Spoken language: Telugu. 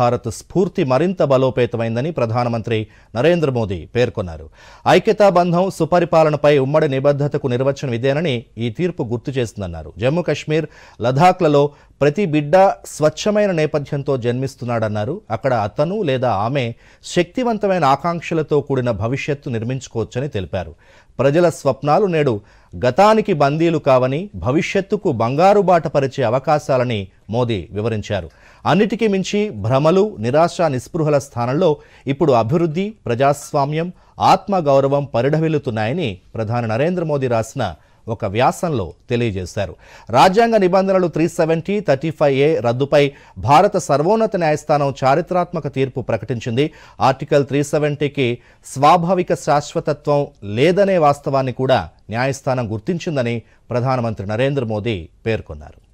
భారత్ స్ఫూర్తి మరింత బలోపేతమైందని ప్రధానమంత్రి నరేంద్ర మోదీ పేర్కొన్నారు ఐక్యతా బంధం సుపరిపాలనపై ఉమ్మడి నిబద్ధతకు నిర్వచనం ఇదేనని ఈ తీర్పు గుర్తు చేస్తుందన్నారు జమ్మూ కశ్మీర్ లదాఖ్లలో ప్రతి బిడ్డ స్వచ్ఛమైన నేపథ్యంతో జన్మిస్తున్నాడన్నారు అక్కడ అతను లేదా ఆమె శక్తివంతమైన ఆకాంక్షలతో కూడిన భవిష్యత్తు నిర్మించుకోవచ్చని తెలిపారు ప్రజల స్వప్నాలు నేడు గతానికి బందీలు కావని భవిష్యత్తుకు బంగారు బాట పరిచే అవకాశాలని మోదీ వివరించారు అన్నిటికీ మించి భ్రమలు నిరాశ నిస్పృహల స్థానంలో ఇప్పుడు అభివృద్ధి ప్రజాస్వామ్యం ఆత్మగౌరవం పరిఢవిల్లుతున్నాయని ప్రధాని నరేంద్ర మోదీ రాసిన ఒక వ్యాసంలో తెలియజేశారు రాజ్యాంగ నిబంధనలు three seventy thirty five A రద్దుపై భారత సర్వోన్నత న్యాయస్థానం చారిత్రాత్మక తీర్పు ప్రకటించింది ఆర్టికల్ త్రీ సెవెంటీకి స్వాభావిక శాశ్వతత్వం లేదనే వాస్తవాన్ని కూడా న్యాయస్థానం గుర్తించిందని ప్రధానమంత్రి నరేంద్ర మోదీ పేర్కొన్నారు